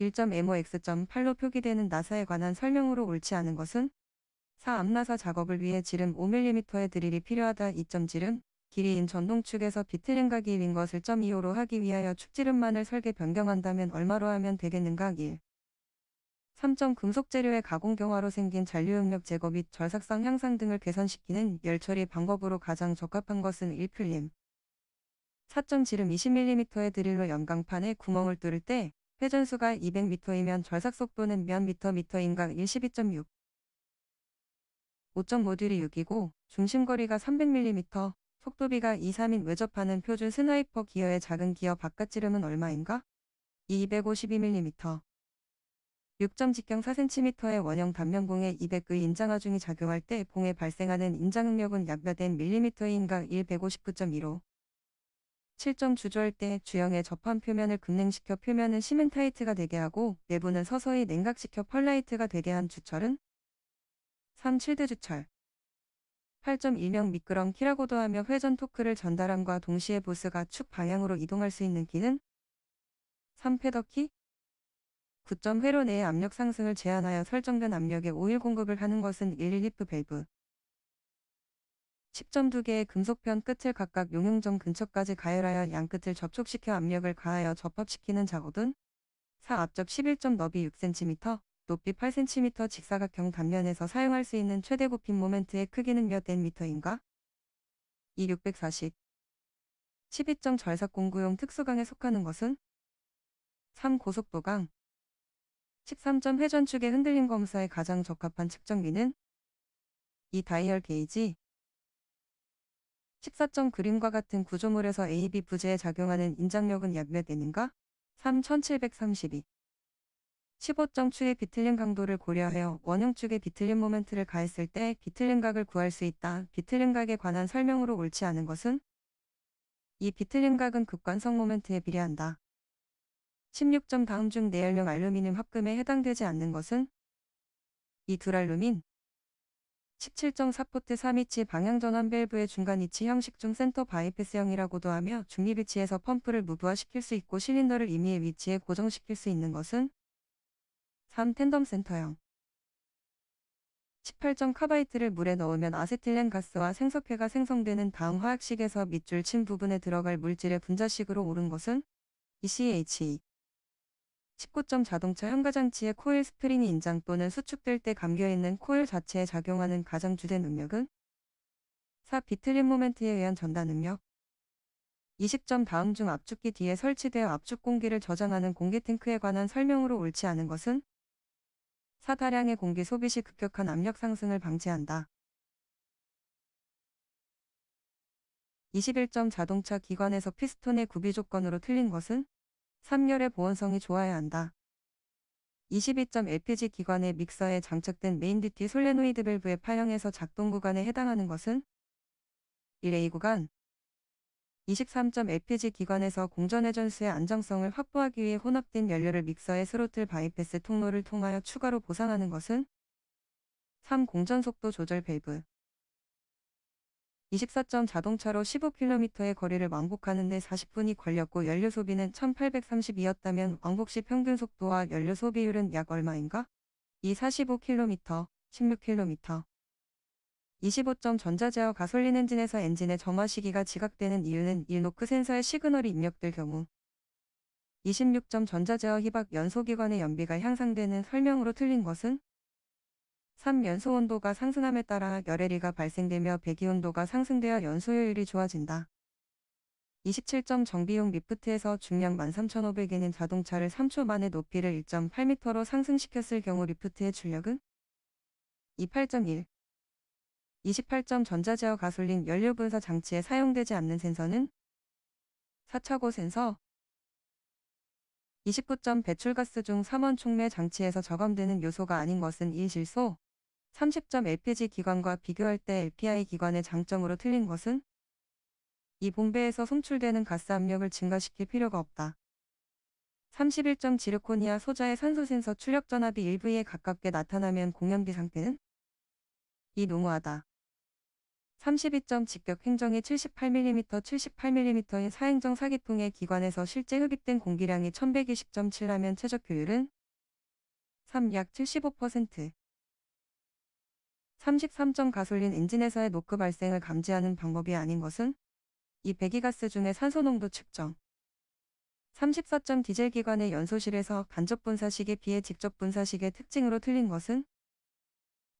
1.MOX.8로 표기되는 나사에 관한 설명으로 옳지 않은 것은 4. 앞나사 작업을 위해 지름 5mm의 드릴이 필요하다 2점 지름 길이인 전동축에서 비트림각 1인 것을 0 2로 5 하기 위하여 축지름만을 설계 변경한다면 얼마로 하면 되겠는가 1. 3점 금속재료의 가공 경화로 생긴 잔류응력 제거 및 절삭성 향상 등을 개선시키는 열처리 방법으로 가장 적합한 것은 1필름 4점 지름 20mm의 드릴로 연강판에 구멍을 뚫을 때 회전수가 200m이면 절삭 속도는 몇 미터 미터인가 12.6. 5.5듈이 6이고 중심거리가 300mm, 속도비가 2, 3인 외접하는 표준 스나이퍼 기어의 작은 기어 바깥 지름은 얼마인가? 252mm. 6점 직경 4cm의 원형 단면공에 200의 그 인장하중이 작용할 때 봉에 발생하는 인장응력은 약몇된 밀리미터인가 159.15. 7점 주조할 때 주형의 접한 표면을 급냉시켜 표면은 시멘타이트가 되게 하고 내부는 서서히 냉각시켜 펄라이트가 되게 한 주철은 3. 7대 주철 8.1명 미끄럼 키라고도 하며 회전 토크를 전달함과 동시에 보스가 축 방향으로 이동할 수 있는 기능 3패더키 9 회로 내의 압력 상승을 제한하여 설정된 압력에 오일 공급을 하는 것은 112프 밸브 식점 2 개의 금속편 끝을 각각 용융점 근처까지 가열하여 양끝을 접촉시켜 압력을 가하여 접합시키는 작업은 4. 앞접 11점 너비 6cm, 높이 8cm 직사각형 단면에서 사용할 수 있는 최대 굽힘 모멘트의 크기는 몇 Nm인가? 2. 640 12점 절삭공구용 특수강에 속하는 것은 3. 고속도강 13점 회전축의 흔들림 검사에 가장 적합한 측정기는 2. 다이얼 게이지 식사점 그림과 같은 구조물에서 AB 부재에 작용하는 인장력은 약몇되는가 3732. 15점 축의 비틀림 강도를 고려하여 원형 축의 비틀림 모멘트를 가했을 때 비틀림 각을 구할 수 있다. 비틀림 각에 관한 설명으로 옳지 않은 것은 이 비틀림 각은 극관성 모멘트에 비례한다. 16점 다음 중내열령 알루미늄 합금에 해당되지 않는 것은 이두알루민 17.4포트 3위치 방향전환 밸브의 중간 위치 형식 중 센터 바이패스형이라고도 하며 중립 위치에서 펌프를 무브화시킬 수 있고 실린더를 임의의 위치에 고정시킬 수 있는 것은 3. 텐덤 센터형 1 8 카바이트를 물에 넣으면 아세틸렌 가스와 생석회가 생성되는 다음 화학식에서 밑줄 친 부분에 들어갈 물질의 분자식으로 오른 것은 ECHE 19점 자동차 현가장치의 코일 스프링이 인장 또는 수축될 때 감겨있는 코일 자체에 작용하는 가장 주된 응력은 4. 비틀림 모멘트에 의한 전단 응력 20점 다음 중 압축기 뒤에 설치되어 압축 공기를 저장하는 공기 탱크에 관한 설명으로 옳지 않은 것은 4. 다량의 공기 소비 시 급격한 압력 상승을 방지한다. 21점 자동차 기관에서 피스톤의 구비 조건으로 틀린 것은 3열의 보온성이 좋아야 한다. 22.LPG 기관의 믹서에 장착된 메인듀티 솔레노이드 밸브의 파형에서 작동 구간에 해당하는 것은 1A 구간 23.LPG 기관에서 공전회전수의 안정성을 확보하기 위해 혼합된 연료를 믹서의 스로틀 바이패스 통로를 통하여 추가로 보상하는 것은 3. 공전속도 조절 밸브 24점 자동차로 15km의 거리를 왕복하는 데 40분이 걸렸고 연료 소비는 1832였다면 왕복 시 평균 속도와 연료 소비율은 약 얼마인가? 이 45km, 16km. 25점 전자제어 가솔린 엔진에서 엔진의 점화 시기가 지각되는 이유는 일노크 센서의 시그널이 입력될 경우 26점 전자제어 희박 연소기관의 연비가 향상되는 설명으로 틀린 것은 3. 연소 온도가 상승함에 따라 열애리가 발생되며 배기 온도가 상승되어 연소효율이 좋아진다. 27점 정비용 리프트에서 중량 13,500에는 자동차를 3초 만에 높이를 1.8m로 상승시켰을 경우 리프트의 출력은 28.1 28점 전자제어 가솔린 연료 분사 장치에 사용되지 않는 센서는 4차고 센서 29점 배출가스 중 3원 총매 장치에서 저감되는 요소가 아닌 것은 1실소 30점 LPG 기관과 비교할 때 LPI 기관의 장점으로 틀린 것은 이 봉배에서 송출되는 가스 압력을 증가시킬 필요가 없다. 31점 지르코니아 소자의 산소 센서 출력 전압이 1V에 가깝게 나타나면 공연비 상태는 이 농후하다. 32점 직격 행정이 78mm, 78mm인 사행정 사기통의 기관에서 실제 흡입된 공기량이 1120.7라면 최적 효율은 3약75% 33점 가솔린 엔진에서의 노크 발생을 감지하는 방법이 아닌 것은 이 배기가스 중의 산소 농도 측정, 34점 디젤 기관의 연소실에서 간접 분사식에 비해 직접 분사식의 특징으로 틀린 것은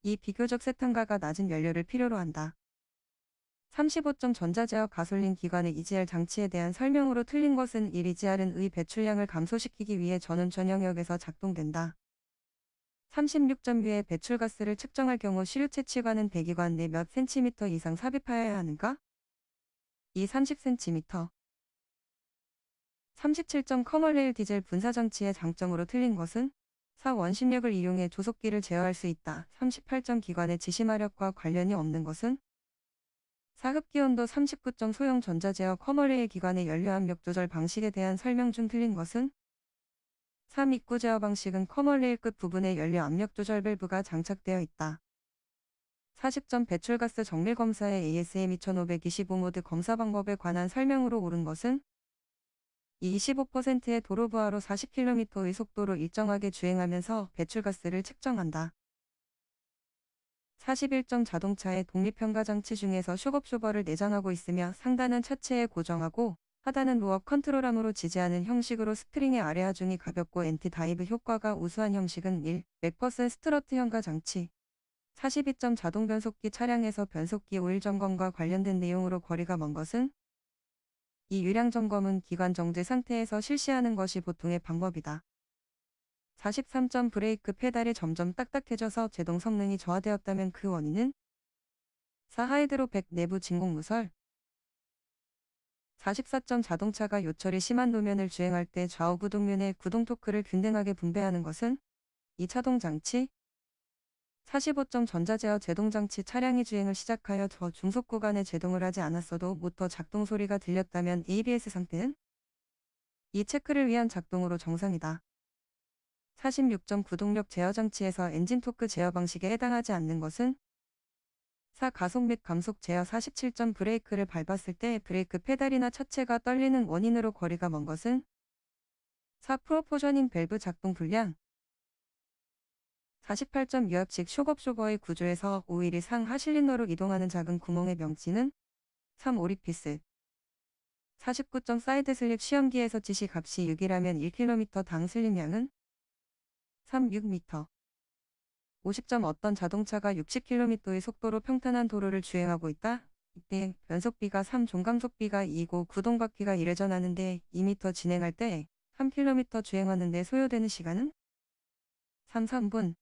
이 비교적 세탄가가 낮은 연료를 필요로 한다. 35점 전자제어 가솔린 기관의 EGR 장치에 대한 설명으로 틀린 것은 이 EGR은 의 배출량을 감소시키기 위해 전원 전영역에서 작동된다. 36.6의 배출가스를 측정할 경우 시류 채취관은 배기관 내 몇 센티미터 이상 삽입하여야 하는가? 2. 30cm 37. 커멀레일 디젤 분사장치의 장점으로 틀린 것은 4. 원심력을 이용해 조속기를 제어할 수 있다. 38. 점 기관의 지시마력과 관련이 없는 것은 4. 흡기온도 39. 소형 전자제어 커멀레일 기관의 연료압력 조절 방식에 대한 설명 중 틀린 것은 3. 입구 제어 방식은 커멀레일 끝 부분에 연료 압력 조절 밸브가 장착되어 있다. 40점 배출가스 정밀 검사의 ASM 2525 모드 검사 방법에 관한 설명으로 옳은 것은 25%의 도로 부하로 40km의 속도로 일정하게 주행하면서 배출가스를 측정한다. 41점 자동차의 독립 평가 장치 중에서 슈겁쇼버를 내장하고 있으며 상단은 차체에 고정하고 하단은 무어 컨트롤함으로 지지하는 형식으로 스프링의 아래 하중이 가볍고 엔티 다이브 효과가 우수한 형식은 1. 맥퍼슨 스트러트 현가 장치 42점 자동 변속기 차량에서 변속기 오일 점검과 관련된 내용으로 거리가 먼 것은 이 유량 점검은 기관 정지 상태에서 실시하는 것이 보통의 방법이다. 43점 브레이크 페달이 점점 딱딱해져서 제동 성능이 저하되었다면 그 원인은 4. 하이드로백 내부 진공 누설 44전 자동차가 요철이 심한 노면을 주행할 때 좌우 구동면의 구동 토크를 균등하게 분배하는 것은 2차동 장치 45점 전자제어 제동장치 차량이 주행을 시작하여 더 중속 구간에 제동을 하지 않았어도 모터 작동 소리가 들렸다면 ABS 상태는 이 체크를 위한 작동으로 정상이다. 4 6구동력 제어 장치에서 엔진 토크 제어 방식에 해당하지 않는 것은 4. 가속및 감속 제어 47점 브레이크를 밟았을 때 브레이크 페달이나 차체가 떨리는 원인으로 거리가 먼 것은 4. 프로포셔닝 밸브 작동 불량 48점 유압식 쇼겁쇼거의 구조에서 오일이 상 하실린더로 이동하는 작은 구멍의 명치는 3. 오리피스 49점 사이드 슬립 시험기에서 지시 값이 6이라면 1km당 슬립량은 3. 6m 50점 어떤 자동차가 60km의 속도로 평탄한 도로를 주행하고 있다? 이때 변속비가 3, 종강속비가 2이고 구동바퀴가 1회전하는데 2m 진행할 때 3km 주행하는데 소요되는 시간은? 3, 3분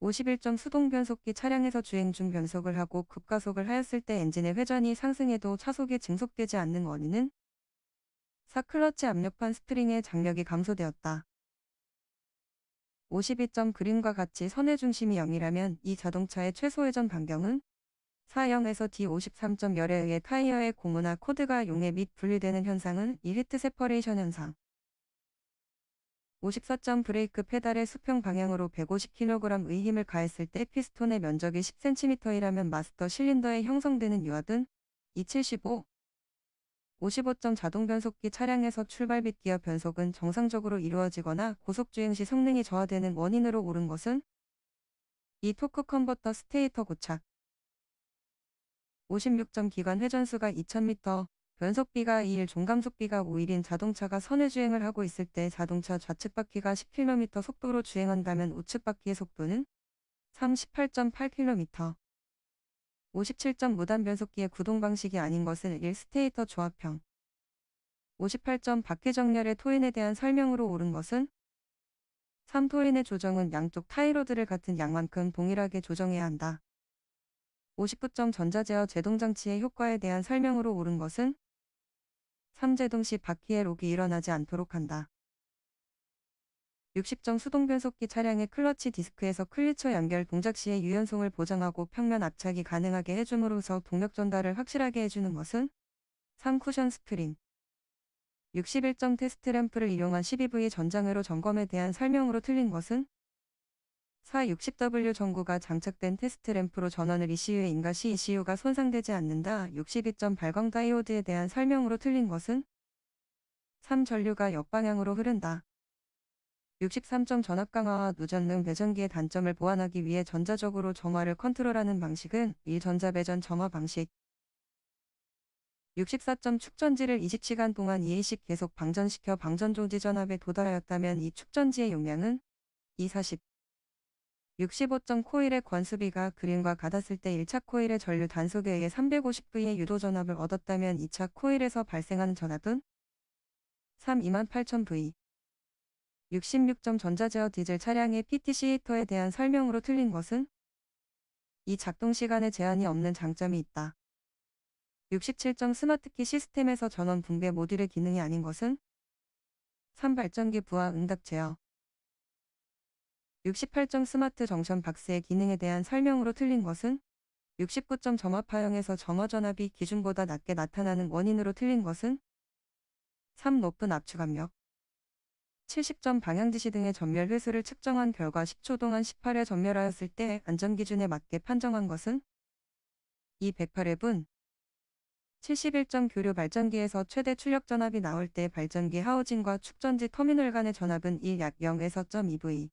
51점 수동 변속기 차량에서 주행 중 변속을 하고 급가속을 하였을 때 엔진의 회전이 상승해도 차속이 증속되지 않는 원인은? 4. 클러치 압력판 스프링의 장력이 감소되었다. 52점 그림과 같이 선의 중심이 0이라면 이 자동차의 최소 회전 반경은 4형에서 d 5 3 1 열에 의해 타이어의 고무나 코드가 용해 및 분리되는 현상은 이히트 세퍼레이션 현상. 54점 브레이크 페달의 수평 방향으로 150kg의 힘을 가했을 때 피스톤의 면적이 10cm이라면 마스터 실린더에 형성되는 유화등275 55점 자동 변속기 차량에서 출발빛 기어 변속은 정상적으로 이루어지거나 고속주행 시 성능이 저하되는 원인으로 오른 것은 이 토크 컨버터 스테이터 고착 56점 기관 회전수가 2000m, 변속비가 2일, 종감속비가 5일인 자동차가 선회주행을 하고 있을 때 자동차 좌측바퀴가 10km 속도로 주행한다면 우측바퀴의 속도는 38.8km. 57점 무단 변속기의 구동 방식이 아닌 것은 1스테이터 조합형 58점 박해정렬의 토인에 대한 설명으로 옳은 것은 3토인의 조정은 양쪽 타이로드를 같은 양만큼 동일하게 조정해야 한다. 59점 전자제어 제동장치의 효과에 대한 설명으로 옳은 것은 3제동 시 바퀴의 록이 일어나지 않도록 한다. 60정 수동변속기 차량의 클러치 디스크에서 클리처 연결 동작 시에 유연성을 보장하고 평면 압착이 가능하게 해줌으로써 동력 전달을 확실하게 해주는 것은 3. 쿠션 스프링 6 1점 테스트 램프를 이용한 12V 전장으로 점검에 대한 설명으로 틀린 것은 4. 60W 전구가 장착된 테스트 램프로 전원을 ECU에 인가 시 ECU가 손상되지 않는다. 62점 발광 다이오드에 대한 설명으로 틀린 것은 3. 전류가 역방향으로 흐른다. 63점 전압 강화와 누전능 배전기의 단점을 보완하기 위해 전자적으로 정화를 컨트롤하는 방식은 1 전자배전 정화 방식. 64점 축전지를 20시간 동안 2회씩 계속 방전시켜 방전조지 전압에 도달하였다면 이 축전지의 용량은 240. 65점 코일의 권수비가 그림과 같았을 때 1차 코일의 전류 단속에 의해 350V의 유도 전압을 얻었다면 2차 코일에서 발생하는 전압은 3 28,000V. 66점 전자제어 디젤 차량의 PTC 히터에 대한 설명으로 틀린 것은 이 작동 시간에 제한이 없는 장점이 있다. 67점 스마트키 시스템에서 전원 붕괴 모듈의 기능이 아닌 것은 3 발전기 부하 응답 제어 68점 스마트 정션 박스의 기능에 대한 설명으로 틀린 것은 69점 점화파형에서 점화전압이 기준보다 낮게 나타나는 원인으로 틀린 것은 3 높은 압축압력 70점 방향지시 등의 전멸 횟수를 측정한 결과 10초 동안 18회 전멸하였을 때 안전기준에 맞게 판정한 것은 이 108앱은 71점 교류 발전기에서 최대 출력 전압이 나올 때 발전기 하우징과 축전지 터미널 간의 전압은 이 약 0에서 2 v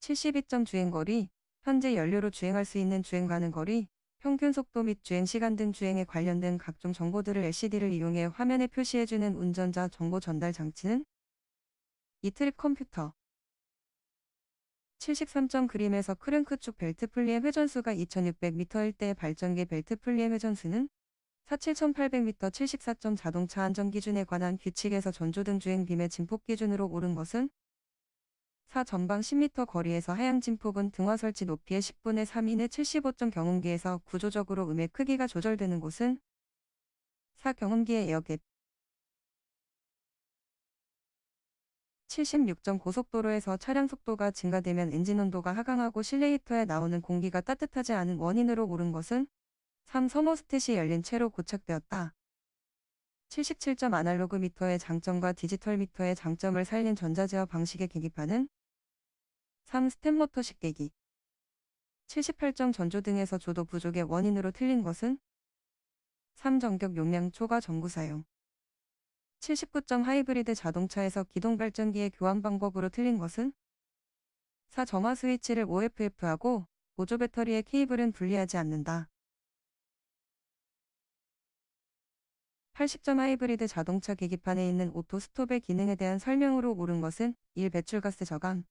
72점 주행거리 현재 연료로 주행할 수 있는 주행 가능 거리 평균 속도 및 주행 시간 등 주행에 관련된 각종 정보들을 LCD를 이용해 화면에 표시해주는 운전자 정보 전달 장치는 이트립 컴퓨터 73점 그림에서 크랭크 축 벨트 플리의 회전수가 2600m일 때 발전기 벨트 플리의 회전수는 47800m 74점 자동차 안전 기준에 관한 규칙에서 전조등 주행 빔의 진폭 기준으로 오른 것은 4 전방 10m 거리에서 하향 진폭은 등화 설치 높이의 10분의 3인의 75점 경운기에서 구조적으로 음의 크기가 조절되는 곳은 4 경운기의 에어갭 76점 고속도로에서 차량 속도가 증가되면 엔진 온도가 하강하고 실내히터에 나오는 공기가 따뜻하지 않은 원인으로 오른 것은 3. 서머스탯이 열린 채로 고착되었다. 77점 아날로그 미터의 장점과 디지털 미터의 장점을 살린 전자제어 방식의 계기판은 3. 스텝모터식 계기 78점 전조 등에서 조도 부족의 원인으로 틀린 것은 3. 전격 용량 초과 전구 사용 79정 하이브리드 자동차에서 기동 발전기의 교환 방법으로 틀린 것은 4. 점화 스위치를 OFF하고 보조 배터리의 케이블은 분리하지 않는다. 80점 하이브리드 자동차 계기판에 있는 오토 스톱의 기능에 대한 설명으로 옳은 것은 1. 배출가스 저감